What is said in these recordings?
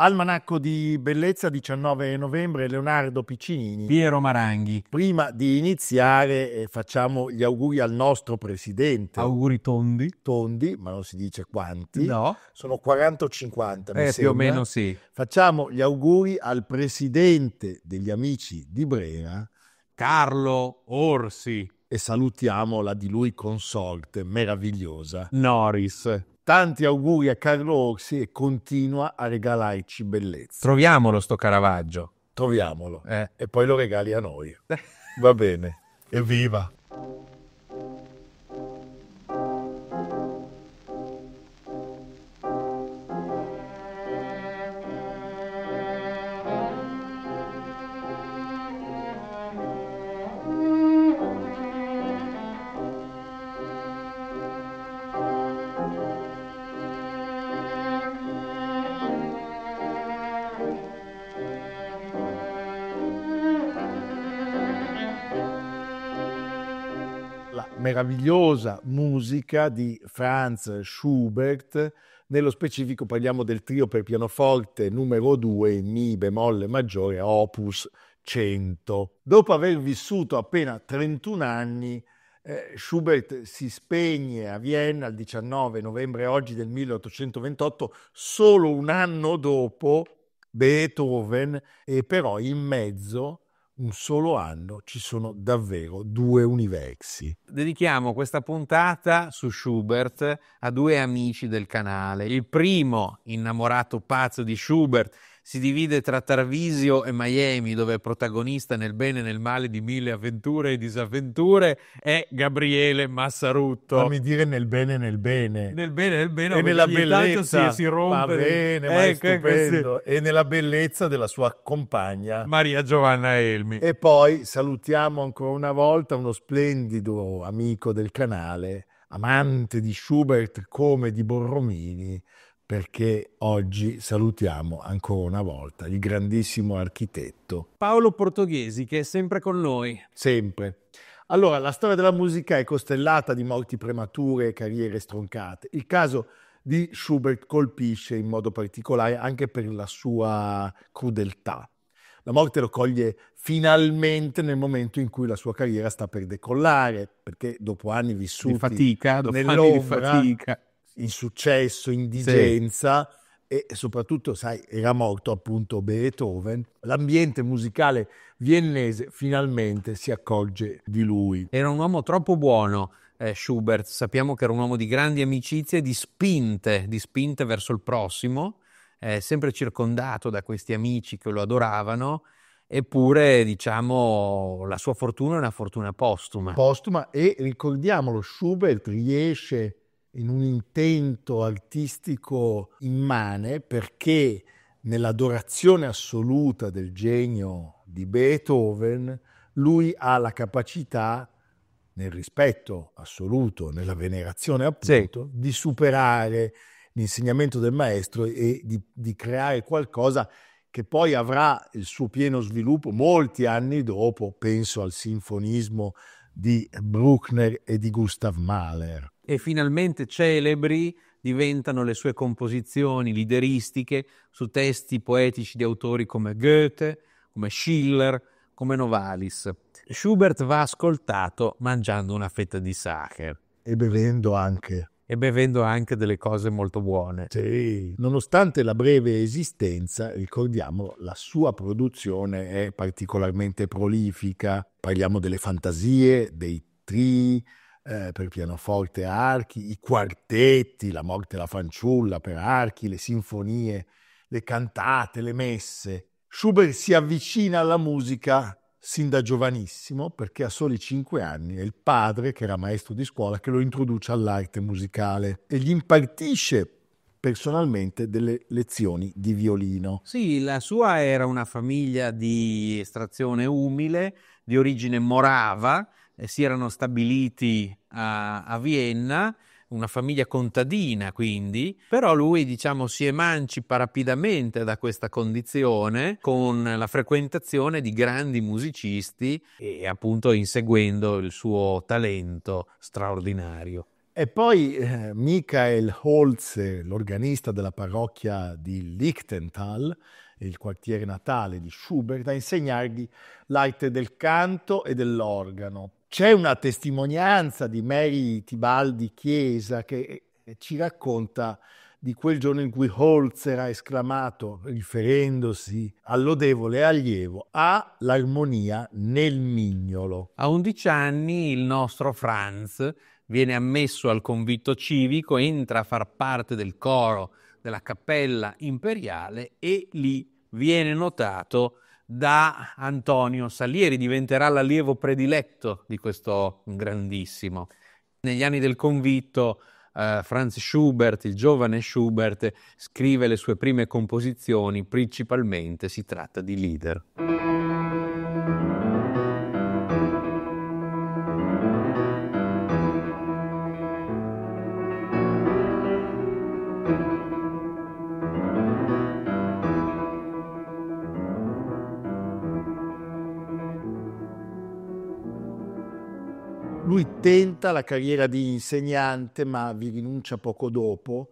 Almanacco di bellezza 19 novembre, Leonardo Piccinini. Piero Maranghi. Prima di iniziare eh, facciamo gli auguri al nostro presidente. Auguri tondi. Tondi, ma non si dice quanti. No. Sono 40 o 50, eh, Più o meno sì. Facciamo gli auguri al presidente degli amici di Brera. Carlo Orsi. E salutiamo la di lui consorte meravigliosa. Noris. Tanti auguri a Carlo Orsi e continua a regalarci bellezza. Troviamolo sto Caravaggio. Troviamolo. Eh. E poi lo regali a noi. Va bene. Evviva! meravigliosa musica di Franz Schubert, nello specifico parliamo del trio per pianoforte numero 2 in Mi bemolle maggiore opus 100. Dopo aver vissuto appena 31 anni, eh, Schubert si spegne a Vienna il 19 novembre oggi del 1828, solo un anno dopo Beethoven e però in mezzo un solo anno ci sono davvero due universi. Dedichiamo questa puntata su Schubert a due amici del canale. Il primo, innamorato pazzo di Schubert, si divide tra Tarvisio e Miami, dove è protagonista nel bene e nel male di mille avventure e disavventure, è Gabriele Massarutto. Fammi dire nel bene e nel bene. Nel bene e nel bene, e nella bellezza si, si rompe. Va bene, ma ecco, è ecco, stupendo. E nella bellezza della sua compagna. Maria Giovanna Elmi. E poi salutiamo ancora una volta uno splendido amico del canale, amante di Schubert come di Borromini, perché oggi salutiamo ancora una volta il grandissimo architetto Paolo Portoghesi che è sempre con noi. Sempre. Allora, la storia della musica è costellata di morti premature e carriere stroncate. Il caso di Schubert colpisce in modo particolare anche per la sua crudeltà. La morte lo coglie finalmente nel momento in cui la sua carriera sta per decollare, perché dopo anni vissuti di fatica, dopo anni di fatica insuccesso, indigenza sì. e soprattutto, sai, era morto appunto Beethoven, l'ambiente musicale viennese finalmente si accorge di lui. Era un uomo troppo buono. Eh, Schubert, sappiamo che era un uomo di grandi amicizie, di spinte, di spinte verso il prossimo, eh, sempre circondato da questi amici che lo adoravano, eppure diciamo la sua fortuna è una fortuna postuma. Postuma e ricordiamolo, Schubert riesce in un intento artistico immane perché nell'adorazione assoluta del genio di Beethoven lui ha la capacità nel rispetto assoluto, nella venerazione appunto, sì. di superare l'insegnamento del maestro e di, di creare qualcosa che poi avrà il suo pieno sviluppo molti anni dopo, penso al sinfonismo di Bruckner e di Gustav Mahler. E finalmente celebri diventano le sue composizioni lideristiche su testi poetici di autori come Goethe, come Schiller, come Novalis. Schubert va ascoltato mangiando una fetta di Sacher. E bevendo anche e bevendo anche delle cose molto buone. Sì, nonostante la breve esistenza, ricordiamo, la sua produzione è particolarmente prolifica. Parliamo delle fantasie, dei tri, eh, per pianoforte e archi, i quartetti, la morte e la fanciulla per archi, le sinfonie, le cantate, le messe. Schubert si avvicina alla musica sin da giovanissimo, perché a soli 5 anni è il padre, che era maestro di scuola, che lo introduce all'arte musicale e gli impartisce personalmente delle lezioni di violino. Sì, la sua era una famiglia di estrazione umile, di origine morava, eh, si erano stabiliti a, a Vienna una famiglia contadina quindi, però lui diciamo si emancipa rapidamente da questa condizione con la frequentazione di grandi musicisti e appunto inseguendo il suo talento straordinario. E poi eh, Michael Holze, l'organista della parrocchia di Lichtenthal, il quartiere natale di Schubert, a insegnargli l'arte del canto e dell'organo. C'è una testimonianza di Mary Tibaldi Chiesa che eh, ci racconta di quel giorno in cui Holzer ha esclamato, riferendosi al lodevole allievo, ha l'armonia nel mignolo. A 11 anni il nostro Franz viene ammesso al convitto civico, entra a far parte del coro della cappella imperiale e lì viene notato da Antonio Salieri, diventerà l'allievo prediletto di questo grandissimo. Negli anni del convitto Uh, Franz Schubert, il giovane Schubert, scrive le sue prime composizioni, principalmente si tratta di lieder. Lui tenta la carriera di insegnante ma vi rinuncia poco dopo.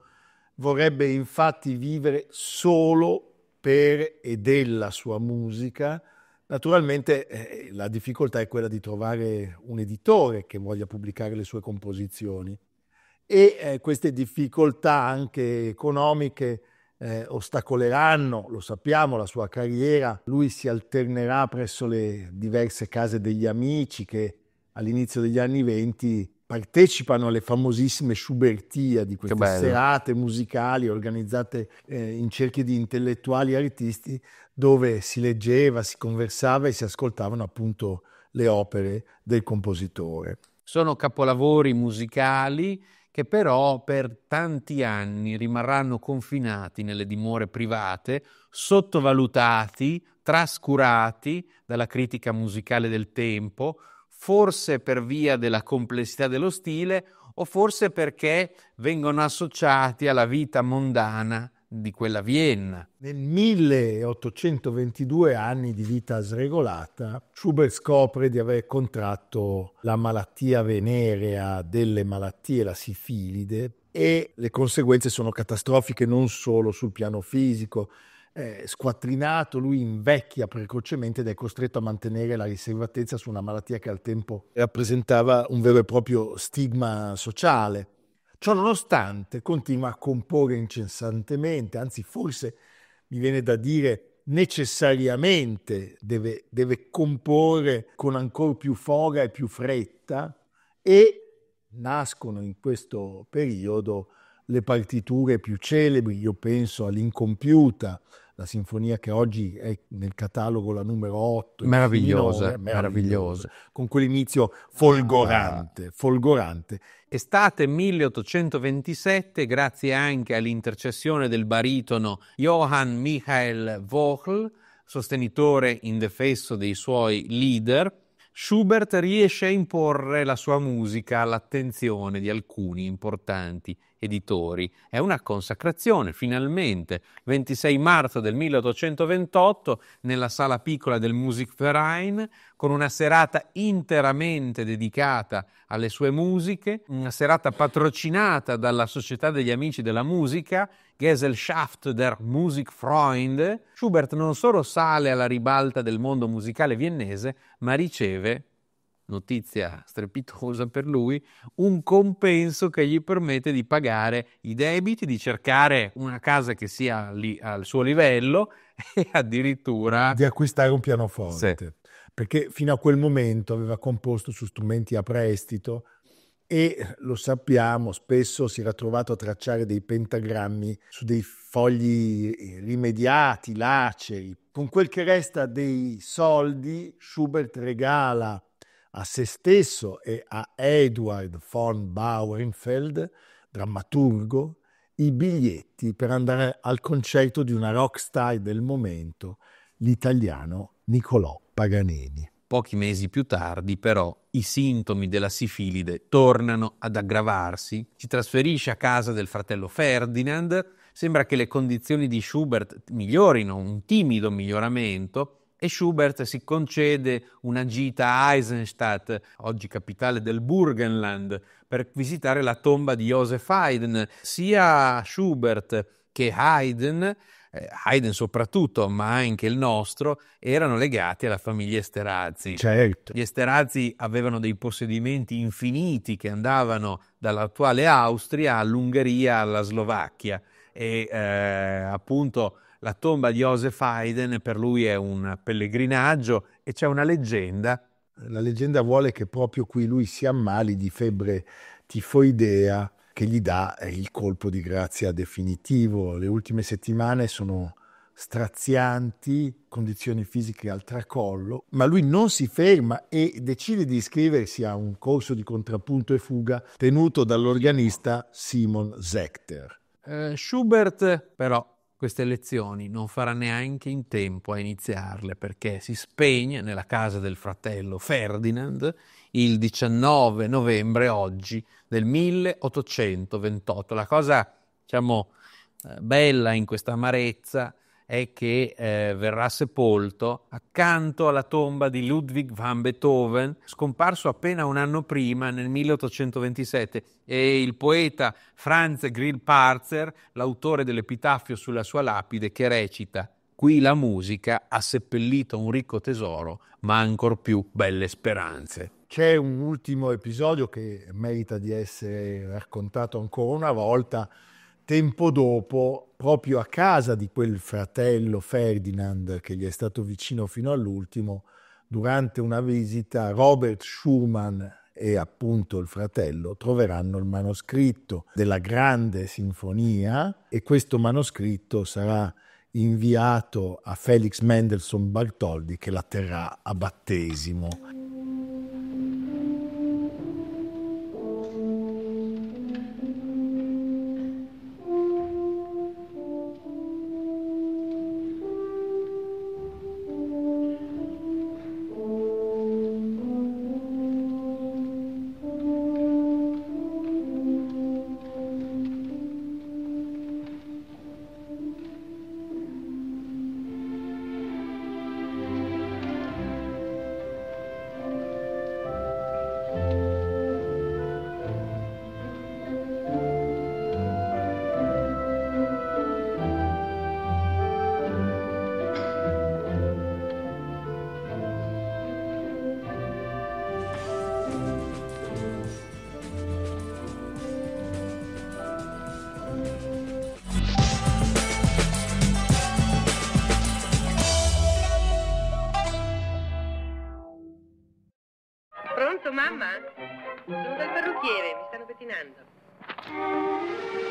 Vorrebbe infatti vivere solo per e della sua musica. Naturalmente eh, la difficoltà è quella di trovare un editore che voglia pubblicare le sue composizioni e eh, queste difficoltà anche economiche eh, ostacoleranno, lo sappiamo, la sua carriera. Lui si alternerà presso le diverse case degli amici che all'inizio degli anni venti partecipano alle famosissime Schubertiadi, di queste serate musicali organizzate eh, in cerchi di intellettuali e artisti dove si leggeva, si conversava e si ascoltavano appunto le opere del compositore. Sono capolavori musicali che però per tanti anni rimarranno confinati nelle dimore private, sottovalutati, trascurati dalla critica musicale del tempo, forse per via della complessità dello stile o forse perché vengono associati alla vita mondana di quella Vienna. Nel 1822 anni di vita sregolata, Schubert scopre di aver contratto la malattia venerea delle malattie, la sifilide, e le conseguenze sono catastrofiche non solo sul piano fisico, eh, squattrinato, lui invecchia precocemente ed è costretto a mantenere la riservatezza su una malattia che al tempo rappresentava un vero e proprio stigma sociale. Ciononostante continua a comporre incessantemente, anzi forse mi viene da dire necessariamente deve, deve comporre con ancora più foga e più fretta e nascono in questo periodo le partiture più celebri, io penso all'incompiuta, la sinfonia che oggi è nel catalogo la numero 8. Meravigliosa, minore, meravigliosa. Con quell'inizio folgorante, ah. folgorante. Estate 1827, grazie anche all'intercessione del baritono Johann Michael Vogel, sostenitore indefesso dei suoi leader, Schubert riesce a imporre la sua musica all'attenzione di alcuni importanti editori. È una consacrazione, finalmente. 26 marzo del 1828, nella sala piccola del Musikverein, con una serata interamente dedicata alle sue musiche, una serata patrocinata dalla Società degli Amici della Musica, Gesellschaft der Musikfreunde. Schubert non solo sale alla ribalta del mondo musicale viennese, ma riceve notizia strepitosa per lui, un compenso che gli permette di pagare i debiti, di cercare una casa che sia lì al suo livello e addirittura di acquistare un pianoforte. Sì. Perché fino a quel momento aveva composto su strumenti a prestito e lo sappiamo, spesso si era trovato a tracciare dei pentagrammi su dei fogli rimediati, eh, laceri. Con quel che resta dei soldi, Schubert regala a se stesso e a Edward von Bauernfeld, drammaturgo, i biglietti per andare al concerto di una rockstar del momento, l'italiano Niccolò Paganini. Pochi mesi più tardi, però, i sintomi della sifilide tornano ad aggravarsi. Si trasferisce a casa del fratello Ferdinand. Sembra che le condizioni di Schubert migliorino, un timido miglioramento, e Schubert si concede una gita a Eisenstadt, oggi capitale del Burgenland, per visitare la tomba di Joseph Haydn. Sia Schubert che Haydn eh, Haydn soprattutto, ma anche il nostro, erano legati alla famiglia Esterazzi. Certo. Gli Esterazzi avevano dei possedimenti infiniti che andavano dall'attuale Austria all'Ungheria alla Slovacchia e eh, appunto la tomba di Josef Haydn per lui è un pellegrinaggio e c'è una leggenda. La leggenda vuole che proprio qui lui si ammali di febbre tifoidea che gli dà eh, il colpo di grazia definitivo. Le ultime settimane sono strazianti, condizioni fisiche al tracollo, ma lui non si ferma e decide di iscriversi a un corso di contrappunto e fuga tenuto dall'organista Simon Zechter. Eh, Schubert però queste lezioni non farà neanche in tempo a iniziarle perché si spegne nella casa del fratello Ferdinand il 19 novembre oggi del 1828. La cosa, diciamo, eh, bella in questa amarezza è che eh, verrà sepolto accanto alla tomba di Ludwig van Beethoven, scomparso appena un anno prima, nel 1827, e il poeta Franz Grillparzer, l'autore dell'epitaffio sulla sua lapide, che recita Qui la musica ha seppellito un ricco tesoro, ma ancor più belle speranze. C'è un ultimo episodio che merita di essere raccontato ancora una volta, tempo dopo, proprio a casa di quel fratello Ferdinand che gli è stato vicino fino all'ultimo, durante una visita Robert Schumann e appunto il fratello troveranno il manoscritto della grande sinfonia e questo manoscritto sarà inviato a Felix Mendelssohn Bartholdi che la terrà a battesimo. piacere, mi stanno pettinando.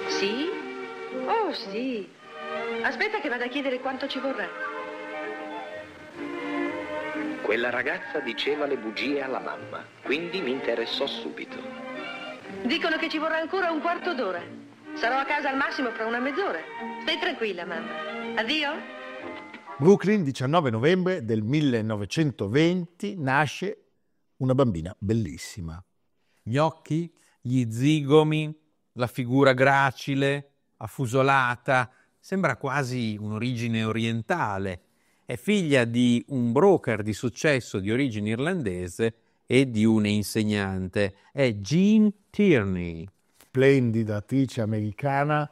Sì? Oh, sì. Aspetta che vada a chiedere quanto ci vorrà. Quella ragazza diceva le bugie alla mamma, quindi mi interessò subito. Dicono che ci vorrà ancora un quarto d'ora. Sarò a casa al massimo fra una mezz'ora. Stai tranquilla, mamma. Addio. Brooklyn, 19 novembre del 1920, nasce una bambina bellissima, gli occhi, gli zigomi, la figura gracile, affusolata, sembra quasi un'origine orientale. È figlia di un broker di successo di origine irlandese e di un'insegnante. È Jean Tierney. Splendida attrice americana,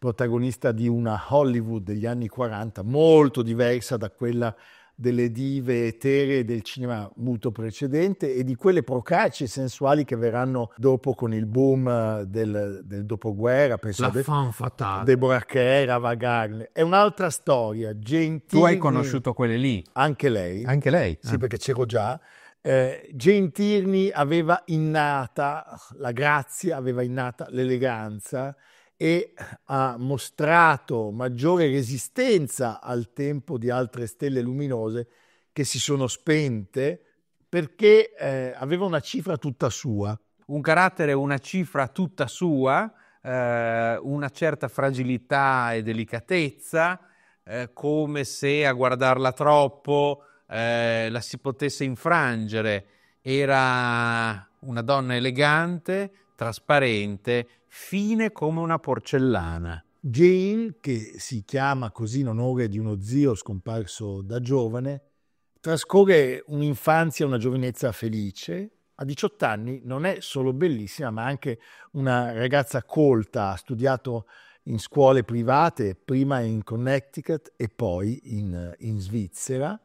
protagonista di una Hollywood degli anni 40 molto diversa da quella delle dive etere del cinema muto precedente e di quelle procaci e sensuali che verranno dopo con il boom eh, del, del dopoguerra. Penso La fan fatale. Deborah Kerr, Ava Gardner. È un'altra storia, gentile. Tu hai conosciuto quelle lì? Anche lei. Anche lei? Sì, ah. perché c'ero già. Eh, Jane Tierney aveva innata la grazia, aveva innata l'eleganza, e ha mostrato maggiore resistenza al tempo di altre stelle luminose che si sono spente perché eh, aveva una cifra tutta sua. Un carattere, una cifra tutta sua, eh, una certa fragilità e delicatezza, eh, come se a guardarla troppo eh, la si potesse infrangere. Era una donna elegante, trasparente, fine come una porcellana. Jane, che si chiama così in onore di uno zio scomparso da giovane, trascorre un'infanzia e una giovinezza felice. A 18 anni non è solo bellissima, ma anche una ragazza colta, ha studiato in scuole private, prima in Connecticut e poi in, in Svizzera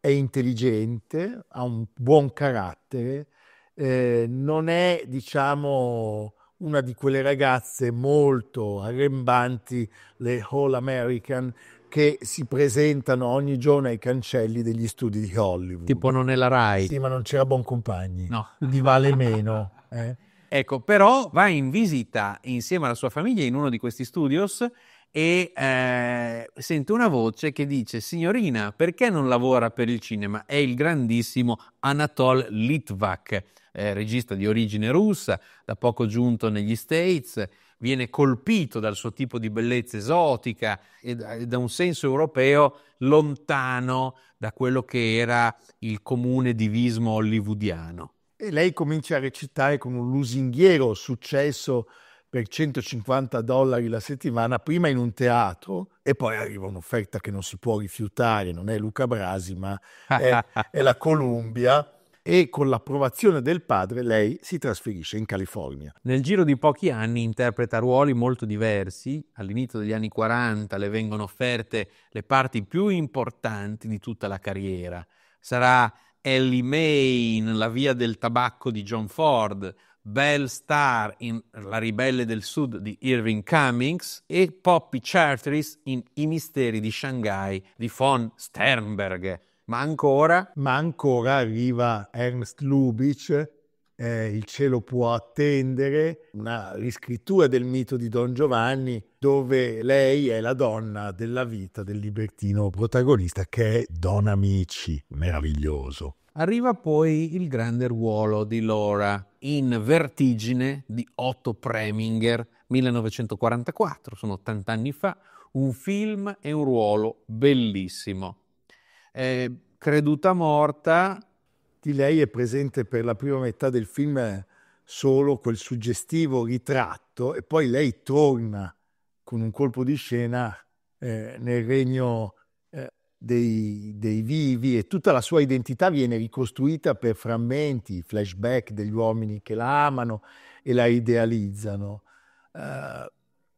è intelligente, ha un buon carattere, eh, non è, diciamo, una di quelle ragazze molto arrembanti, le All American, che si presentano ogni giorno ai cancelli degli studi di Hollywood. Tipo non è la Rai. Sì, ma non c'era buon compagni. No. Di vale meno. Eh. Ecco, però va in visita insieme alla sua famiglia in uno di questi studios e eh, sente una voce che dice signorina perché non lavora per il cinema? È il grandissimo Anatol Litvak, eh, regista di origine russa, da poco giunto negli States, viene colpito dal suo tipo di bellezza esotica e da un senso europeo lontano da quello che era il comune divismo hollywoodiano. E lei comincia a recitare con un lusinghiero successo per 150 dollari la settimana, prima in un teatro e poi arriva un'offerta che non si può rifiutare, non è Luca Brasi ma è, è la Columbia e con l'approvazione del padre lei si trasferisce in California. Nel giro di pochi anni interpreta ruoli molto diversi. All'inizio degli anni 40 le vengono offerte le parti più importanti di tutta la carriera. Sarà Ellie May in La via del tabacco di John Ford, Bell Star in La ribelle del sud di Irving Cummings e Poppy Charteris in I misteri di Shanghai di von Sternberg. Ma ancora? Ma ancora arriva Ernst Lubitsch, eh, Il cielo può attendere, una riscrittura del mito di Don Giovanni dove lei è la donna della vita del libertino protagonista che è Don Amici, meraviglioso. Arriva poi il grande ruolo di Laura in Vertigine di Otto Preminger, 1944, sono 80 anni fa, un film e un ruolo bellissimo. Eh, creduta morta. Di lei è presente per la prima metà del film solo quel suggestivo ritratto e poi lei torna con un colpo di scena eh, nel regno dei, dei, vivi e tutta la sua identità viene ricostruita per frammenti, flashback degli uomini che la amano e la idealizzano. Uh,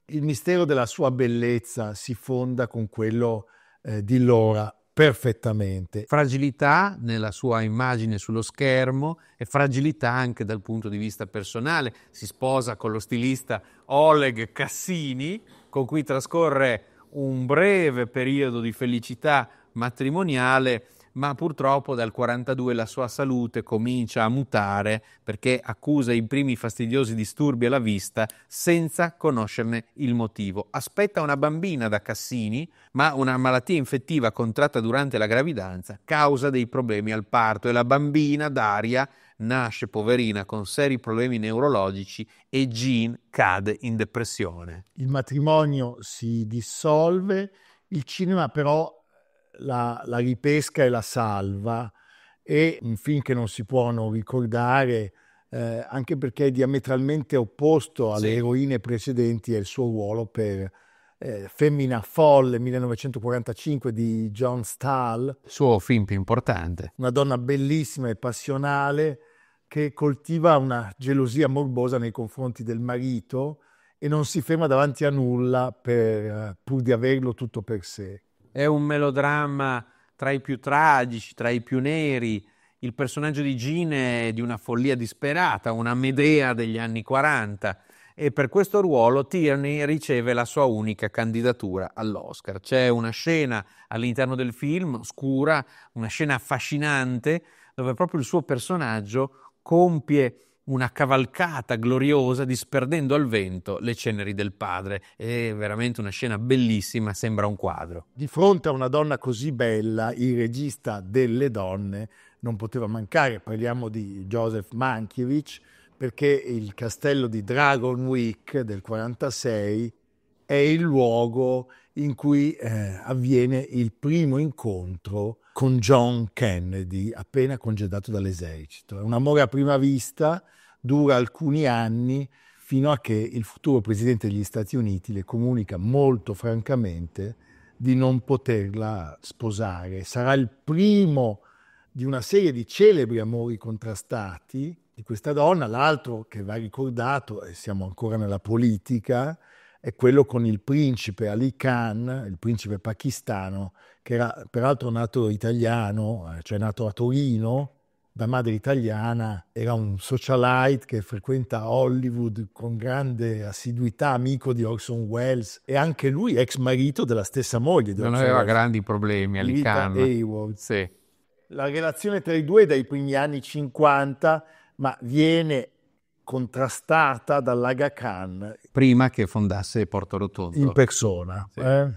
il mistero della sua bellezza si fonda con quello eh, di Lora perfettamente. Fragilità nella sua immagine sullo schermo e fragilità anche dal punto di vista personale. Si sposa con lo stilista Oleg Cassini, con cui trascorre un breve periodo di felicità matrimoniale, ma purtroppo dal 42 la sua salute comincia a mutare perché accusa i primi fastidiosi disturbi alla vista senza conoscerne il motivo. Aspetta una bambina da Cassini, ma una malattia infettiva contratta durante la gravidanza causa dei problemi al parto e la bambina Daria nasce poverina con seri problemi neurologici e Jean cade in depressione. Il matrimonio si dissolve, il cinema però eh, la, la ripesca e la salva. È un film che non si può non ricordare, eh, anche perché è diametralmente opposto alle sì. eroine precedenti e il suo ruolo per eh, Femmina Folle 1945 di John Stahl. Suo film più importante. Una donna bellissima e passionale che coltiva una gelosia morbosa nei confronti del marito e non si ferma davanti a nulla per, eh, pur di averlo tutto per sé. È un melodramma tra i più tragici, tra i più neri. Il personaggio di Gine è di una follia disperata, una Medea degli anni 40 e per questo ruolo Tierney riceve la sua unica candidatura all'Oscar. C'è una scena all'interno del film, scura, una scena affascinante, dove proprio il suo personaggio compie una cavalcata gloriosa disperdendo al vento le ceneri del padre. È veramente una scena bellissima, sembra un quadro. Di fronte a una donna così bella, il regista delle donne non poteva mancare. Parliamo di Joseph Mankiewicz perché il castello di Dragon Week del 46 è il luogo in cui eh, avviene il primo incontro con John Kennedy, appena congedato dall'esercito. È un amore a prima vista, dura alcuni anni, fino a che il futuro presidente degli Stati Uniti le comunica molto francamente di non poterla sposare. Sarà il primo di una serie di celebri amori contrastati di questa donna, l'altro che va ricordato, e siamo ancora nella politica, è quello con il principe Ali Khan, il principe pakistano, che era peraltro nato italiano, eh, cioè nato a Torino, da madre italiana, era un socialite che frequenta Hollywood con grande assiduità, amico di Orson Welles e anche lui ex marito della stessa moglie. non aveva Welles. grandi problemi Ali Khan. Sì. La relazione tra i due è dai primi anni 50, ma viene contrastata dall'Aga Khan. Prima che fondasse Porto Rotondo. In persona. Sì. Eh?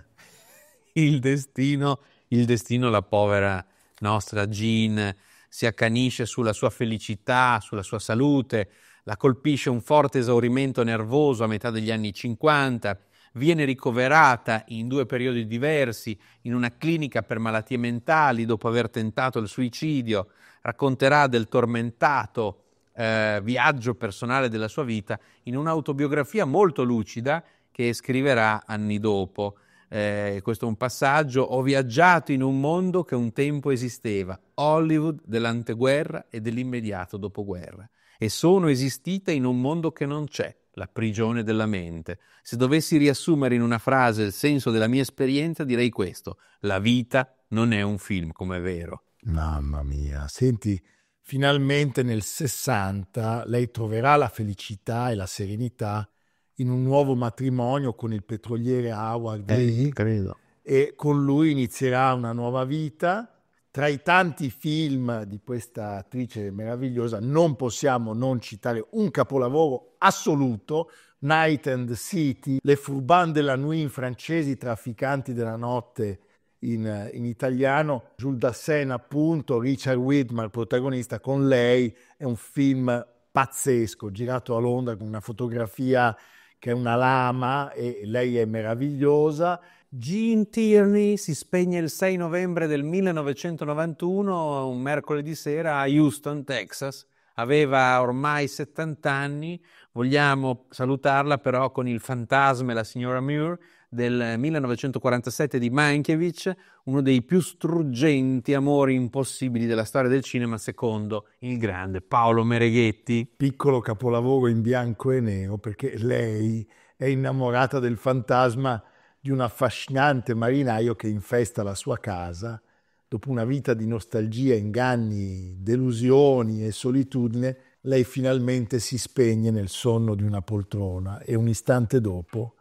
Il, destino, il destino, la povera nostra Jean, si accanisce sulla sua felicità, sulla sua salute, la colpisce un forte esaurimento nervoso a metà degli anni 50, viene ricoverata in due periodi diversi in una clinica per malattie mentali dopo aver tentato il suicidio, racconterà del tormentato eh, viaggio personale della sua vita in un'autobiografia molto lucida che scriverà anni dopo. Eh, questo è un passaggio, ho viaggiato in un mondo che un tempo esisteva, Hollywood dell'anteguerra e dell'immediato dopoguerra, e sono esistita in un mondo che non c'è, la prigione della mente. Se dovessi riassumere in una frase il senso della mia esperienza, direi questo, la vita non è un film, come è vero. Mamma mia, senti, Finalmente nel 60 lei troverà la felicità e la serenità in un nuovo matrimonio con il petroliere Howard eh, credo. e con lui inizierà una nuova vita. Tra i tanti film di questa attrice meravigliosa non possiamo non citare un capolavoro assoluto, Night and City, Le Furban de la Nuit in francesi, Trafficanti della Notte in, in italiano, Jules Dassin appunto, Richard Widmer, protagonista con lei, è un film pazzesco, girato a Londra con una fotografia che è una lama e lei è meravigliosa. Gene Tierney si spegne il 6 novembre del 1991, un mercoledì sera a Houston, Texas. Aveva ormai 70 anni, vogliamo salutarla però con il fantasma e la signora Muir, del 1947 di Mankiewicz, uno dei più struggenti amori impossibili della storia del cinema, secondo il grande Paolo Mereghetti. Piccolo capolavoro in bianco e nero, perché lei è innamorata del fantasma di un affascinante marinaio che infesta la sua casa dopo una vita di nostalgia, inganni, delusioni e solitudine, lei finalmente si spegne nel sonno di una poltrona e un istante dopo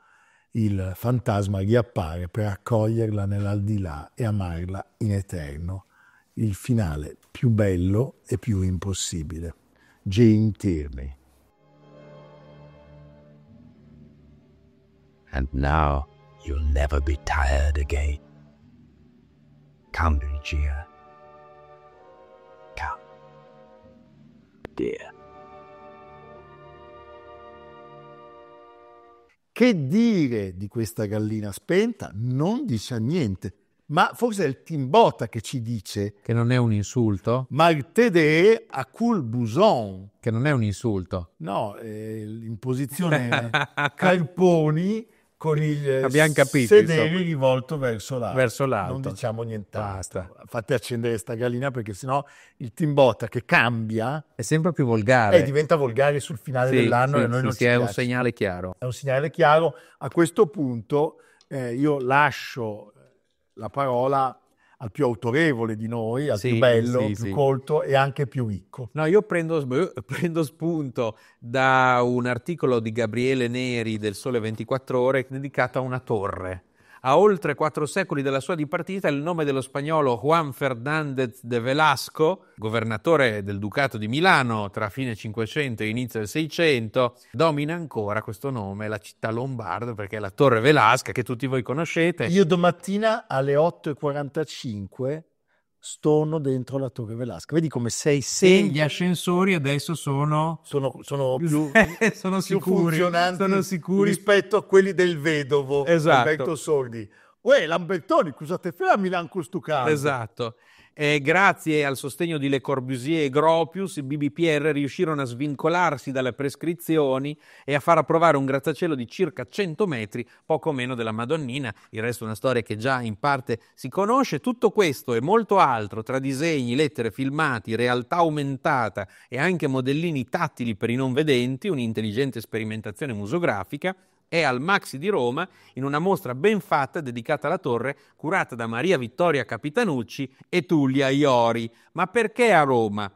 il fantasma riappare per accoglierla nell'aldilà e amarla in eterno. Il finale più bello e più impossibile. Jane Tierney. And now you'll never be tired again. Come, Lucia. Come, dear. Che dire di questa gallina spenta? Non dice niente. Ma forse è il timbota che ci dice. Che non è un insulto? Martedè a cul buson. Che non è un insulto. No, eh, l'imposizione Calponi con il eh, Abbiamo capito, sedere insomma. rivolto verso l'alto. verso l'alto. Non diciamo nient'altro. Basta. Fate accendere sta gallina perché sennò il timbotta che cambia... È sempre più volgare. Eh, diventa volgare sul finale sì, dell'anno sì, e noi sì, non sì, È un segnale chiaro. È un segnale chiaro. A questo punto eh, io lascio eh, la parola al più autorevole di noi, al sì, più bello, sì, più sì. colto e anche più ricco. No, io prendo, prendo, spunto da un articolo di Gabriele Neri del Sole 24 Ore dedicato a una torre a oltre quattro secoli dalla sua dipartita, il nome dello spagnolo Juan Fernández de Velasco, governatore del Ducato di Milano tra fine 500 e inizio del 600, domina ancora questo nome, la città lombarda, perché è la Torre Velasca che tutti voi conoscete. Io domattina alle 8.45 storno dentro la Torre Velasca. Vedi come sei sempre... gli ascensori adesso sono... Sono, sono più, sono sicuri, più sono sicuri rispetto a quelli del vedovo esatto. Alberto Sordi. Uè, Lambertoni, scusate, fermi là in questo caso. Esatto. Eh, grazie al sostegno di Le Corbusier e Gropius, i BBPR riuscirono a svincolarsi dalle prescrizioni e a far approvare un grattacielo di circa 100 metri, poco meno della Madonnina, il resto è una storia che già in parte si conosce. Tutto questo e molto altro, tra disegni, lettere, filmati, realtà aumentata e anche modellini tattili per i non vedenti, un'intelligente sperimentazione musografica, è al Maxi di Roma in una mostra ben fatta dedicata alla torre, curata da Maria Vittoria Capitanucci e Tullia Iori. Ma perché a Roma?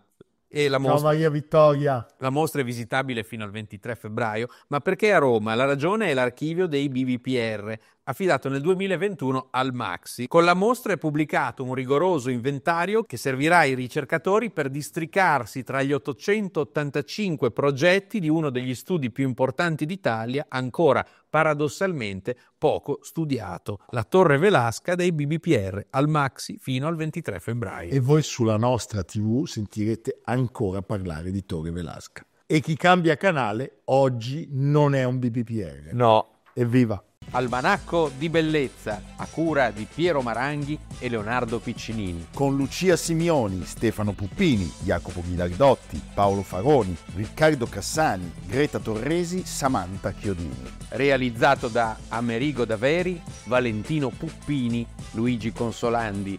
E la mostra, Ciao Maria Vittoria. La mostra è visitabile fino al 23 febbraio, ma perché a Roma? La ragione è l'archivio dei BVPR, affidato nel 2021 al Maxi. Con la mostra è pubblicato un rigoroso inventario che servirà ai ricercatori per districarsi tra gli 885 progetti di uno degli studi più importanti d'Italia, ancora paradossalmente poco studiato, la Torre Velasca dei BBPR al Maxi fino al 23 febbraio. E voi sulla nostra TV sentirete ancora parlare di Torre Velasca. E chi cambia canale oggi non è un BBPR. No. Evviva! Almanacco di bellezza a cura di Piero Maranghi e Leonardo Piccinini. Con Lucia Simioni, Stefano Puppini, Jacopo Milardotti, Paolo Faroni, Riccardo Cassani, Greta Torresi, Samantha Chiodini. Realizzato da Amerigo Daveri, Valentino Puppini, Luigi Consolandi